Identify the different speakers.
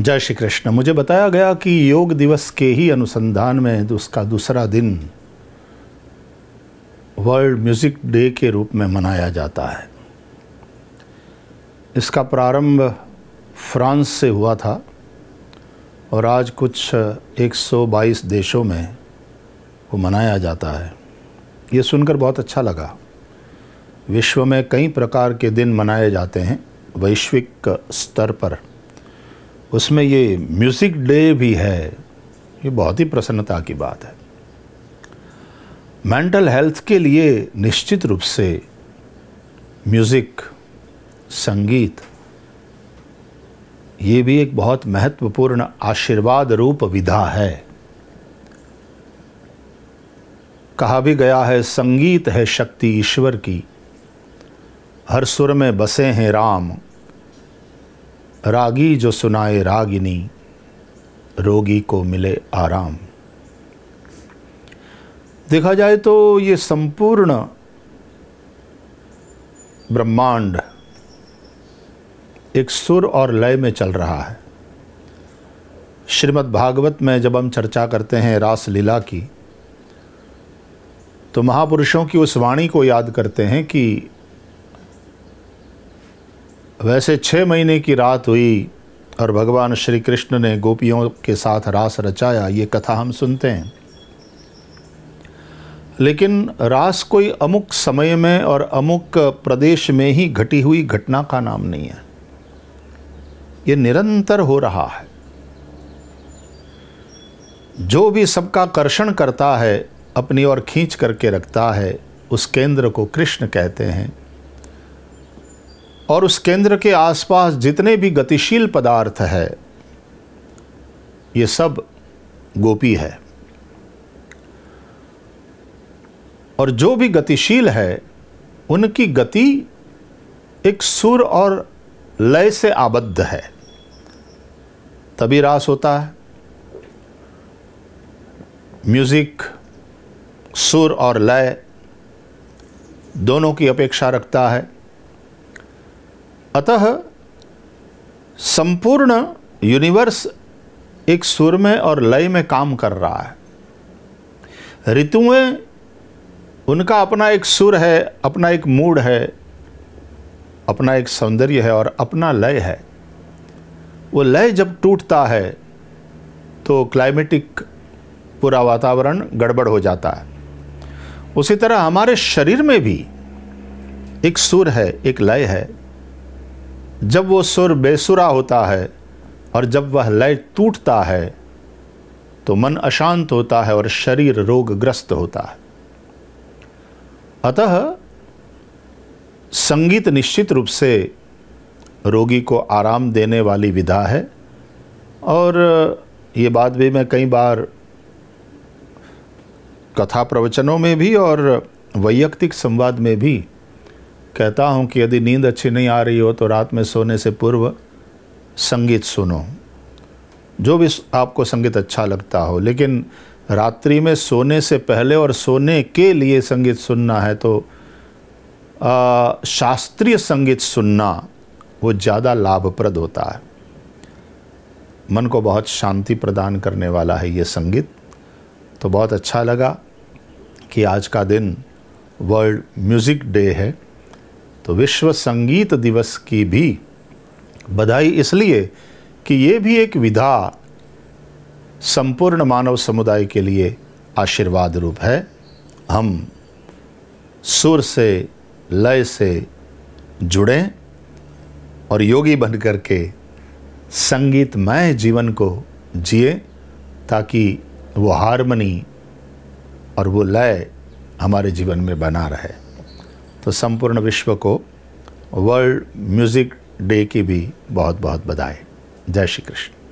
Speaker 1: जय श्री कृष्ण मुझे बताया गया कि योग दिवस के ही अनुसंधान में उसका दूसरा दिन वर्ल्ड म्यूज़िक डे के रूप में मनाया जाता है इसका प्रारंभ फ्रांस से हुआ था और आज कुछ 122 देशों में वो मनाया जाता है ये सुनकर बहुत अच्छा लगा विश्व में कई प्रकार के दिन मनाए जाते हैं वैश्विक स्तर पर उसमें ये म्यूज़िक डे भी है ये बहुत ही प्रसन्नता की बात है मेंटल हेल्थ के लिए निश्चित रूप से म्यूज़िक संगीत ये भी एक बहुत महत्वपूर्ण आशीर्वाद रूप विधा है कहा भी गया है संगीत है शक्ति ईश्वर की हर सुर में बसे हैं राम रागी जो सुनाए रागिनी रोगी को मिले आराम देखा जाए तो ये संपूर्ण ब्रह्मांड एक सुर और लय में चल रहा है श्रीमद् भागवत में जब हम चर्चा करते हैं रास लीला की तो महापुरुषों की उस वाणी को याद करते हैं कि वैसे छः महीने की रात हुई और भगवान श्री कृष्ण ने गोपियों के साथ रास रचाया ये कथा हम सुनते हैं लेकिन रास कोई अमुक समय में और अमुक प्रदेश में ही घटी हुई घटना का नाम नहीं है ये निरंतर हो रहा है जो भी सबका कर्षण करता है अपनी ओर खींच करके रखता है उस केंद्र को कृष्ण कहते हैं और उस केंद्र के आसपास जितने भी गतिशील पदार्थ है ये सब गोपी है और जो भी गतिशील है उनकी गति एक सुर और लय से आबद्ध है तभी रास होता है म्यूज़िक सुर और लय दोनों की अपेक्षा रखता है अतः संपूर्ण यूनिवर्स एक सुर में और लय में काम कर रहा है ऋतुएं उनका अपना एक सुर है अपना एक मूड है अपना एक सौंदर्य है और अपना लय है वो लय जब टूटता है तो क्लाइमेटिक पूरा वातावरण गड़बड़ हो जाता है उसी तरह हमारे शरीर में भी एक सुर है एक लय है जब वो सुर बेसुरा होता है और जब वह लय टूटता है तो मन अशांत होता है और शरीर रोगग्रस्त होता है अतः संगीत निश्चित रूप से रोगी को आराम देने वाली विधा है और ये बात भी मैं कई बार कथा प्रवचनों में भी और वैयक्तिक संवाद में भी कहता हूँ कि यदि नींद अच्छी नहीं आ रही हो तो रात में सोने से पूर्व संगीत सुनो जो भी आपको संगीत अच्छा लगता हो लेकिन रात्रि में सोने से पहले और सोने के लिए संगीत सुनना है तो शास्त्रीय संगीत सुनना वो ज़्यादा लाभप्रद होता है मन को बहुत शांति प्रदान करने वाला है ये संगीत तो बहुत अच्छा लगा कि आज का दिन वर्ल्ड म्यूज़िक डे है तो विश्व संगीत दिवस की भी बधाई इसलिए कि ये भी एक विधा संपूर्ण मानव समुदाय के लिए आशीर्वाद रूप है हम सुर से लय से जुड़ें और योगी बन के संगीतमय जीवन को जिए ताकि वो हारमनी और वो लय हमारे जीवन में बना रहे तो संपूर्ण विश्व को वर्ल्ड म्यूज़िक डे की भी बहुत बहुत बधाई जय श्री कृष्ण